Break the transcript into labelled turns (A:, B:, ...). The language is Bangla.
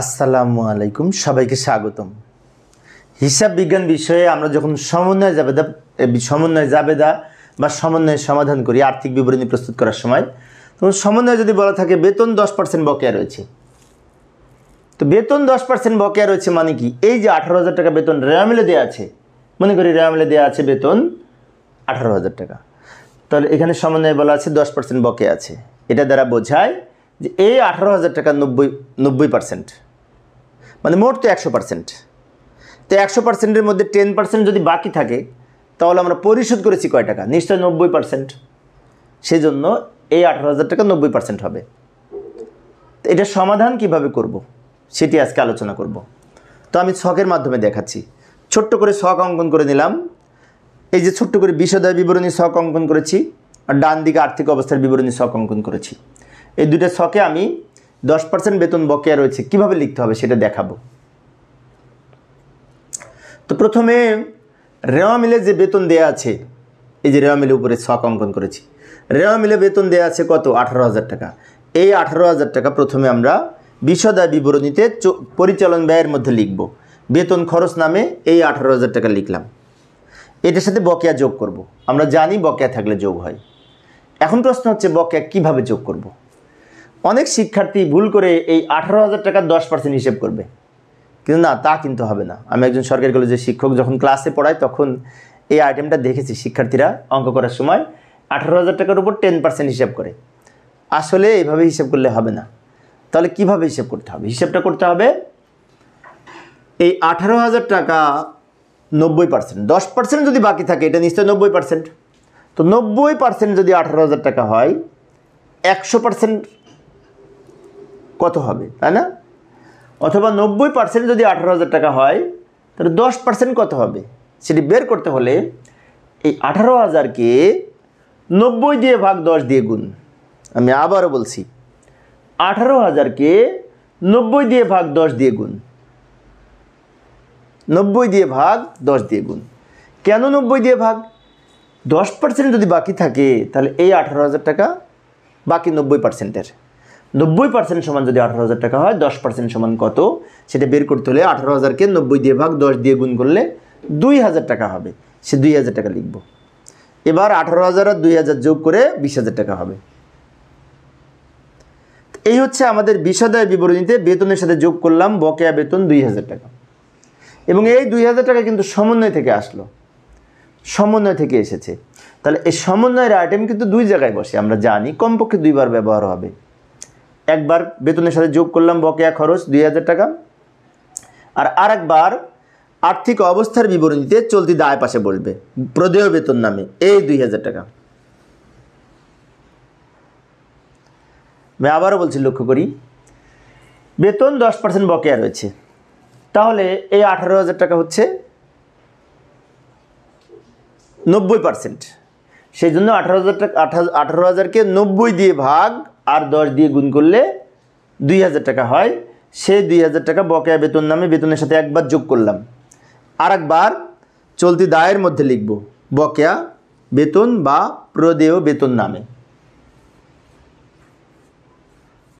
A: আসসালামু আলাইকুম সবাইকে স্বাগতম হিসাব বিজ্ঞান বিষয়ে আমরা যখন সমন্বয় জাবেদা সমন্বয় জাবেদা বা সমন্বয় সমাধান করি আর্থিক বিবরণী প্রস্তুত করার সময় তখন সমন্বয় যদি বলা থাকে বেতন দশ পার্সেন্ট বকেয়া রয়েছে তো বেতন দশ পার্সেন্ট বকেয়া রয়েছে মানে কি এই যে আঠারো হাজার টাকা বেতন রেয়ামিলে দেওয়া আছে মনে করি রেয়ামিলে দেওয়া আছে বেতন আঠারো হাজার টাকা তাহলে এখানে সমন্বয় বলা আছে দশ পার্সেন্ট বকেয়া আছে এটা দ্বারা বোঝায় যে এই আঠারো হাজার টাকা নব্বই নব্বই পার্সেন্ট মানে মোট তো একশো পার্সেন্ট তো একশো পার্সেন্টের মধ্যে টেন পার্সেন্ট যদি বাকি থাকে তাহলে আমরা পরিশোধ করেছি কয় টাকা নিশ্চয় নব্বই পার্সেন্ট সেজন্য এই আঠারো হাজার টাকা নব্বই পার্সেন্ট হবে তো এটা সমাধান কিভাবে করব। সেটি আজকে আলোচনা করব। তো আমি ছকের মাধ্যমে দেখাচ্ছি ছোট্ট করে শখ অঙ্কন করে নিলাম এই যে ছোট্ট করে বিষদয় বিবরণী শখ অঙ্কন করেছি আর ডান দিকে আর্থিক অবস্থার বিবরণী শখ অঙ্কন করেছি এই দুটো শখে আমি দশ পার্সেন্ট বেতন বকেয়া রয়েছে কিভাবে লিখতে হবে সেটা দেখাবো তো প্রথমে রেওয়া মিলে যে বেতন দেয়া আছে এই যে রেওয়া মিলে উপরে শখ অঙ্কন করেছি রেওয়া মিলে বেতন দেয়া আছে কত আঠারো হাজার টাকা এই আঠারো হাজার টাকা প্রথমে আমরা বিশদা বিবরণীতে পরিচালন ব্যয়ের মধ্যে লিখব বেতন খরচ নামে এই আঠারো হাজার টাকা লিখলাম এটার সাথে বকেয়া যোগ করব। আমরা জানি বকেয়া থাকলে যোগ হয় এখন প্রশ্ন হচ্ছে বকেয়া কিভাবে যোগ করবো অনেক শিক্ষার্থী ভুল করে এই আঠারো হাজার টাকার দশ পার্সেন্ট হিসেব করবে কিন্তু না তা কিন্তু হবে না আমি একজন সরকারি কলেজের শিক্ষক যখন ক্লাসে পড়াই তখন এই আইটেমটা দেখেছি শিক্ষার্থীরা অঙ্ক করার সময় আঠারো হাজার টাকার উপর টেন পার্সেন্ট হিসেব করে আসলে এইভাবে হিসেব করলে হবে না তাহলে কিভাবে হিসেব করতে হবে হিসেবটা করতে হবে এই আঠারো হাজার টাকা নব্বই পার্সেন্ট দশ পার্সেন্ট যদি বাকি থাকে এটা নিশ্চয়ই নব্বই পার্সেন্ট তো নব্বই পার্সেন্ট যদি আঠারো হাজার টাকা হয় একশো পার্সেন্ট কত হবে তাই না অথবা নব্বই পার্সেন্ট যদি আঠারো হাজার টাকা হয় তাহলে দশ পার্সেন্ট কত হবে সেটি বের করতে হলে এই আঠারো হাজারকে নব্বই দিয়ে ভাগ দশ দিয়ে গুণ আমি আবারও বলছি আঠারো হাজারকে নব্বই দিয়ে ভাগ দশ দিয়ে গুণ নব্বই দিয়ে ভাগ দশ দিয়ে গুণ কেন নব্বই দিয়ে ভাগ দশ পার্সেন্ট যদি বাকি থাকে তাহলে এই আঠারো হাজার টাকা বাকি নব্বই পার্সেন্টের নব্বই পার্সেন্ট সমান যদি আঠারো হাজার টাকা হয় দশ পার্সেন্ট সমান কত সেটা বের করতে হলে আঠারো হাজারকে নব্বই দিয়ে ভাগ দশ দিয়ে গুণ করলে দুই হাজার টাকা হবে সে দুই হাজার টাকা লিখব এবার আঠারো হাজার আর দুই হাজার যোগ করে বিশ হাজার টাকা হবে এই হচ্ছে আমাদের বিষাদায় বিবরণীতে বেতনের সাথে যোগ করলাম বকেয়া বেতন দুই হাজার টাকা এবং এই দুই হাজার টাকা কিন্তু সমন্বয় থেকে আসলো সমন্বয় থেকে এসেছে তাহলে এই সমন্বয়ের আইটেম কিন্তু দুই জায়গায় বসে আমরা জানি কমপক্ষে দুইবার ব্যবহার হবে একবার বেতনের সাথে যোগ করলাম বকেয়া খরচ দুই হাজার টাকা আর আরেকবার আর্থিক অবস্থার বিবরণীতে চলতি দায় পাশে বসবে প্রদেয় বেতন নামে এই দুই হাজার টাকা আমি আবারও বলছি লক্ষ্য করি বেতন দশ পার্সেন্ট বকেয়া রয়েছে তাহলে এই আঠারো হাজার টাকা হচ্ছে নব্বই পার্সেন্ট সেই জন্য আঠারো হাজার টাকা আঠারো হাজারকে নব্বই দিয়ে ভাগ আর দশ দিয়ে গুণ করলে দুই হাজার টাকা হয় সেই দুই হাজার টাকা বকেয়া বেতন নামে বেতনের সাথে একবার যোগ করলাম আর একবার চলতি দায়ের মধ্যে লিখব বকেয়া বেতন বা প্রদেয় বেতন নামে